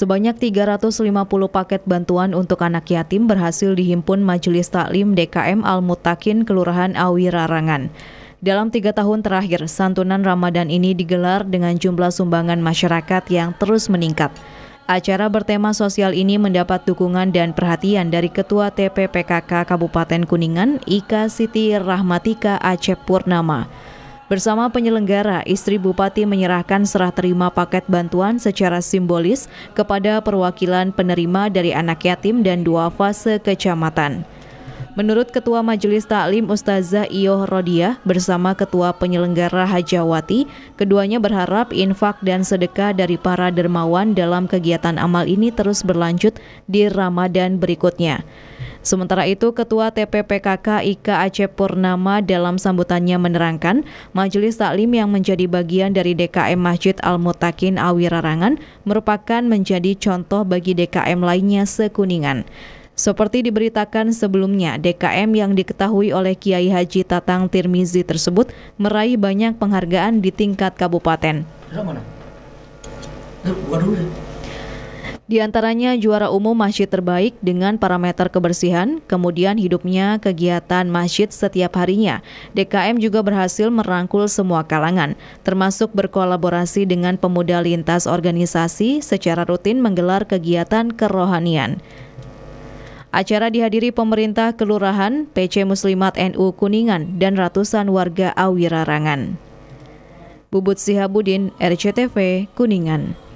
Sebanyak 350 paket bantuan untuk anak yatim berhasil dihimpun Majelis Taklim DKM Al-Mutakin Kelurahan Awi Rarangan. Dalam tiga tahun terakhir, santunan Ramadan ini digelar dengan jumlah sumbangan masyarakat yang terus meningkat. Acara bertema sosial ini mendapat dukungan dan perhatian dari Ketua TPPKK Kabupaten Kuningan, Ika Siti Rahmatika Aceh Purnama. Bersama penyelenggara, istri bupati menyerahkan serah terima paket bantuan secara simbolis kepada perwakilan penerima dari anak yatim dan dua fase kecamatan. Menurut Ketua Majelis Taklim Ustazah Iyo Rodiah bersama Ketua Penyelenggara Hajawati, keduanya berharap infak dan sedekah dari para dermawan dalam kegiatan amal ini terus berlanjut di Ramadan berikutnya. Sementara itu, Ketua TPPKK Ika Aceh Purnama dalam sambutannya menerangkan, Majelis Taklim yang menjadi bagian dari DKM Masjid Al-Mutakin Awirarangan merupakan menjadi contoh bagi DKM lainnya sekuningan. Seperti diberitakan sebelumnya, DKM yang diketahui oleh Kiai Haji Tatang Tirmizi tersebut meraih banyak penghargaan di tingkat kabupaten. Di antaranya juara umum masjid terbaik dengan parameter kebersihan, kemudian hidupnya kegiatan masjid setiap harinya. DKM juga berhasil merangkul semua kalangan, termasuk berkolaborasi dengan pemuda lintas organisasi secara rutin menggelar kegiatan kerohanian. Acara dihadiri pemerintah kelurahan, PC Muslimat NU Kuningan, dan ratusan warga Awirarangan. Bubut Sihabudin, RCTV, Kuningan.